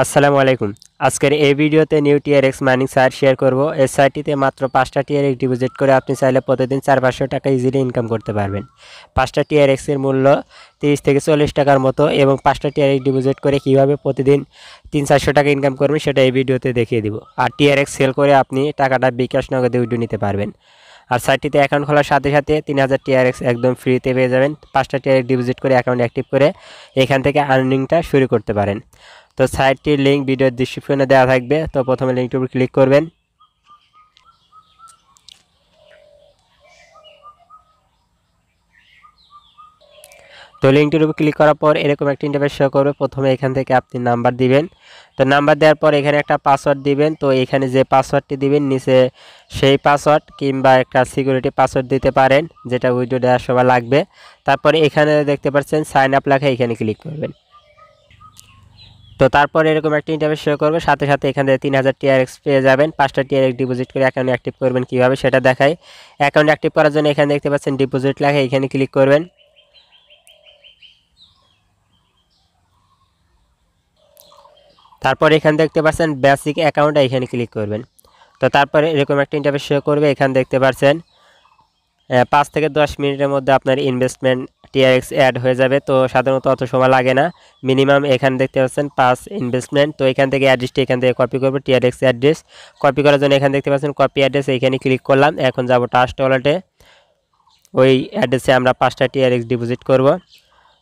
আসসালামু আলাইকুম আজকের এই ভিডিওতে নিউ এক্স মাইনিং সার শেয়ার করব এই সারটিতে মাত্র পাঁচটা এক্স ডিপোজিট করে আপনি চাইলে প্রতিদিন চার পাঁচশো টাকা ইজিলি ইনকাম করতে পারবেন পাঁচটা এক্সের মূল্য তিরিশ থেকে চল্লিশ টাকার মতো এবং পাঁচটা এক্স ডিপোজিট করে কীভাবে প্রতিদিন তিন চারশো টাকা ইনকাম করবেন সেটা এই ভিডিওতে দেখিয়ে দিব আর টিআরএক্স সেল করে আপনি টাকাটা বিকাশ নগদে উঠে নিতে পারবেন আর সাইটটিতে অ্যাকাউন্ট খোলার সাথে সাথে তিন হাজার এক্স একদম ফ্রিতে পেয়ে যাবেন পাঁচটা এক্স ডিপোজিট করে অ্যাকাউন্ট অ্যাক্টিভ করে এখান থেকে আর্নিংটা শুরু করতে পারেন তো সাইটটির লিঙ্ক ভিডিওর ডিসক্রিপশনে দেওয়া থাকবে তো প্রথমে লিঙ্কটির উপর ক্লিক করবেন তো লিঙ্কটির উপর ক্লিক করার পর এরকম একটা ইন্টারফেস শো করবে প্রথমে এখান থেকে আপনি নাম্বার দিবেন তো নাম্বার দেওয়ার পর এখানে একটা পাসওয়ার্ড দিবেন তো এখানে যে পাসওয়ার্ডটি দিবেন নিচে সেই পাসওয়ার্ড কিংবা একটা সিকিউরিটি পাসওয়ার্ড দিতে পারেন যেটা উইডিও দেওয়ার সময় লাগবে তারপরে এখানে দেখতে পাচ্ছেন সাইন আপ লেখা এখানে ক্লিক করবেন তো তারপর এরকম একটা ইন্টারভিউ শো করবো সাথে সাথে এখান থেকে তিন হাজার এক্স পেয়ে যাবেন পাঁচটা এক্স ডিপোজিট করে অ্যাকাউন্ট অ্যাক্টিভ করবেন কীভাবে সেটা দেখায় অ্যাকাউন্ট অ্যাক্টিভ করার জন্য এখানে দেখতে পাচ্ছেন ডিপোজিট লাগে এখানে ক্লিক করবেন তারপর এখানে দেখতে পাচ্ছেন বেসিক অ্যাকাউন্ট এখানে ক্লিক করবেন তো তারপরে এরকম একটা ইন্টারভিউ শো করবে এখানে দেখতে পাচ্ছেন পাঁচ থেকে দশ মিনিটের মধ্যে আপনার ইনভেস্টমেন্ট টিআরএক্স অ্যাড হয়ে যাবে তো সাধারণত অত সময় লাগে না মিনিমাম এখানে দেখতে পাচ্ছেন পাঁচ ইনভেস্টমেন্ট তো এখান থেকে অ্যাড্রেসটি এখান থেকে কপি করবো টিআরএক্স অ্যাড্রেস কপি করার জন্য এখানে দেখতে পাচ্ছেন কপি অ্যাড্রেস এখানে ক্লিক করলাম এখন যাব টাস্ট ওয়ালেটে ওই অ্যাড্রেসে আমরা পাঁচটা টিআরএক্স ডিপোজিট করব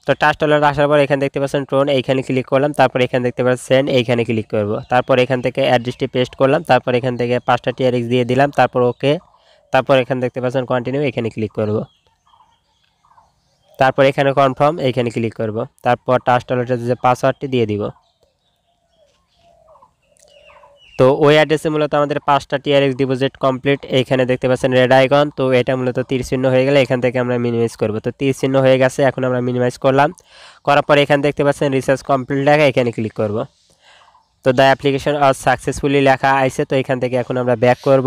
তো টাস্ট ওয়ালেট আসার পর এখানে দেখতে পাচ্ছেন ট্রোন এইখানে ক্লিক করলাম তারপর এখানে দেখতে পাচ্ছেন সেন্ড এইখানে ক্লিক করব তারপর এখান থেকে অ্যাড্রেসটি পেস্ট করলাম তারপর এখান থেকে পাঁচটা টিআরএক্স দিয়ে দিলাম তারপর ওকে তারপর এখানে দেখতে পাচ্ছেন কন্টিনিউ এখানে ক্লিক করবো তারপর এখানে কনফার্ম এইখানে ক্লিক করব তারপর টাস্ট ওয়ালেটের যে পাসওয়ার্ডটি দিয়ে দিব তো ওই অ্যাড্রেসে মূলত আমাদের পাঁচটা টিআরএক্স ডিপোজিট কমপ্লিট এখানে দেখতে পাচ্ছেন রেড আইকন তো এটা মূলত তীর চিহ্ন হয়ে গেলে এখান থেকে আমরা মিনিমাইজ করব তো তীর চিহ্ন হয়ে গেছে এখন আমরা মিনিমাইজ করলাম করার পর এখানে দেখতে পাচ্ছেন রিসার্চ কমপ্লিট লেখা এখানে ক্লিক করব তো দ্য অ্যাপ্লিকেশন আর সাকসেসফুলি লেখা আইসে তো এখান থেকে এখন আমরা ব্যাক করব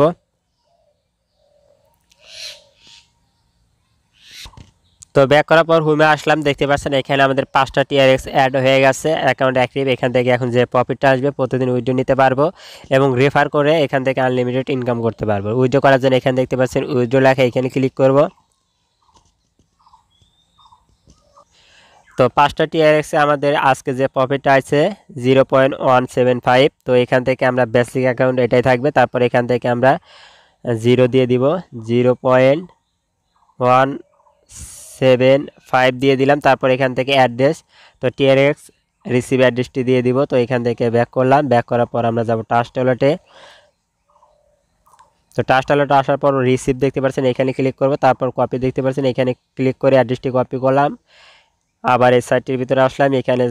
তো ব্যাক করার পর হুমে আসলাম দেখতে পাচ্ছেন এখানে আমাদের পাঁচটা টিআরএক্স অ্যাড হয়ে গেছে অ্যাকাউন্ট অ্যাক্টিভ এখান থেকে এখন যে প্রফিটটা আসবে প্রতিদিন উইড্রো নিতে পারবো এবং রেফার করে এখান থেকে আনলিমিটেড ইনকাম করতে পারবো উইড্রো করার জন্য এখানে দেখতে পাচ্ছেন উইড্রো লেখা এখানে ক্লিক করব তো পাঁচটা টিআরএক্সে আমাদের আজকে যে প্রফিটটা আছে zero point one seven five তো এখান থেকে আমরা বেসিক অ্যাকাউন্ট এটাই থাকবে তারপর এখান থেকে আমরা জিরো দিয়ে দিব zero point one seven five দিয়ে দিলাম তারপর এখান থেকে অ্যাড্রেস তো টিআরএক্স রিসিভ অ্যাড্রেসটি দিয়ে দিব তো এখান থেকে ব্যাক করলাম ব্যাক করার পর আমরা যাব টাচ টয়লেটে তো টাচ টয়লেটে আসার পর রিসিভ দেখতে পাচ্ছেন এখানে ক্লিক করব তারপর কপি দেখতে পাচ্ছেন এখানে ক্লিক করে অ্যাড্রেসটি কপি করলাম আবার এই সাইটটির ভিতরে আসলাম এখানে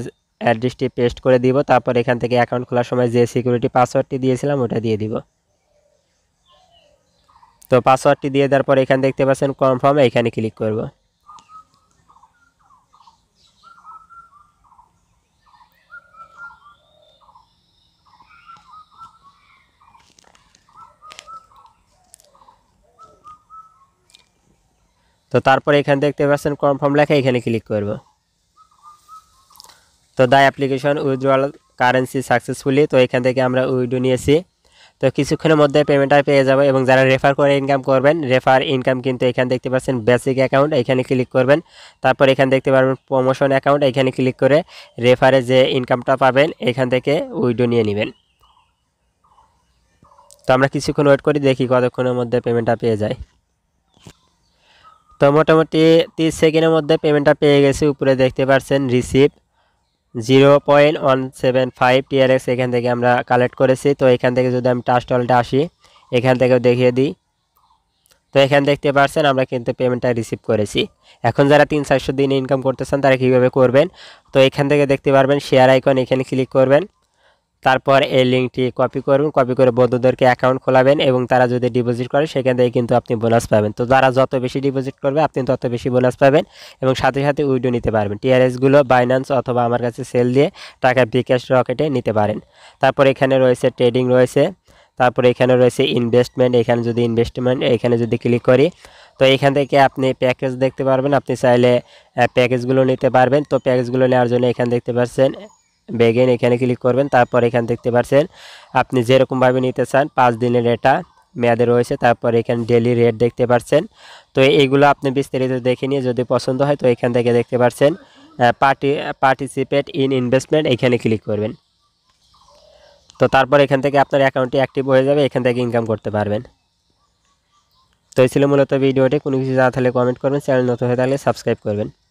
অ্যাড্রেসটি পেস্ট করে দিব তারপর এখান থেকে অ্যাকাউন্ট খোলার সময় যে সিকিউরিটি পাসওয়ার্ডটি দিয়েছিলাম ওটা দিয়ে দিব তো পাসওয়ার্ডটি দিয়ে দেওয়ার পর এখানে দেখতে পাচ্ছেন কনফার্ম এখানে ক্লিক করবো তো তারপর এখানে দেখতে পাচ্ছেন কনফার্ম লেখা এখানে ক্লিক করব তো the application withdrawal currency successfully তো এখান থেকে আমরা উইডো নিয়েছি তো কিছুক্ষণের মধ্যে পেমেন্টটা পেয়ে যাবো এবং যারা রেফার করে ইনকাম করবেন রেফার ইনকাম কিন্তু এখানে দেখতে পাচ্ছেন বেসিক অ্যাকাউন্ট এখানে ক্লিক করবেন তারপর এখানে দেখতে পারবেন প্রমোশন অ্যাকাউন্ট এখানে ক্লিক করে রেফারে যে ইনকামটা পাবেন এখান থেকে উইডো নিয়ে নেবেন তো আমরা কিছুক্ষণ ওয়েট করি দেখি কতক্ষণের মধ্যে পেমেন্টটা পেয়ে যায় তো মোটামুটি তিরিশ সেকেন্ডের মধ্যে পেমেন্টটা পেয়ে গেছে উপরে দেখতে পাচ্ছেন receipt zero point one seven five TRX এখান থেকে আমরা কালেক্ট করেছি তো এখান থেকে যদি আমি টাস্টলটা আসি এখান থেকেও দেখিয়ে দিই তো এখানে দেখতে পাচ্ছেন আমরা কিন্তু পেমেন্টটা রিসিভ করেছি এখন যারা তিন চারশো দিনে ইনকাম করতেছেন তারা কীভাবে করবেন তো এখান থেকে দেখতে পারবেন শেয়ার আইকন এখানে ক্লিক করবেন তারপর এই লিঙ্কটি কপি করুন কপি করে বন্ধুদেরকে অ্যাকাউন্ট খোলাবেন এবং তারা যদি ডিপোজিট করে সেখান থেকে কিন্তু আপনি বোনাস পাবেন তো তারা যত বেশি ডিপোজিট করবে আপনি তত বেশি বোনাস পাবেন এবং সাথে সাথে উইডো নিতে পারবেন টিআরএসগুলো বাইন্যান্স অথবা আমার কাছে সেল দিয়ে টাকা বিকাশ রকেটে নিতে পারেন তারপর এখানে রয়েছে ট্রেডিং রয়েছে তারপর এখানে রয়েছে ইনভেস্টমেন্ট এখানে যদি ইনভেস্টমেন্ট এখানে যদি ক্লিক করি তো এখান থেকে আপনি প্যাকেজ দেখতে পারবেন আপনি চাইলে প্যাকেজগুলো নিতে পারবেন তো প্যাকেজগুলো নেওয়ার জন্য এখানে দেখতে পাচ্ছেন বেগেন এখানে ক্লিক করবেন তারপর এখানে দেখতে পাচ্ছেন আপনি যেরকমভাবে নিতে চান পাঁচ দিনের এটা মেয়াদে রয়েছে তারপর এখানে ডেলি রেট দেখতে পাচ্ছেন তো এইগুলো আপনি বিস্তারিত দেখে নিয়ে যদি পছন্দ হয় তো এখান থেকে দেখতে পাচ্ছেন পার্টি পার্টিসিপেট ইন ইনভেস্টমেন্ট এখানে ক্লিক করবেন তো তারপর এখান থেকে আপনার অ্যাকাউন্টটি অ্যাক্টিভ হয়ে যাবে এখান থেকে ইনকাম করতে পারবেন তো এই ছিল মূলত ভিডিওটি কোনো কিছু যা থাকলে কমেন্ট করবেন চ্যানেল নতুন হয়ে থাকলে সাবস্ক্রাইব করবেন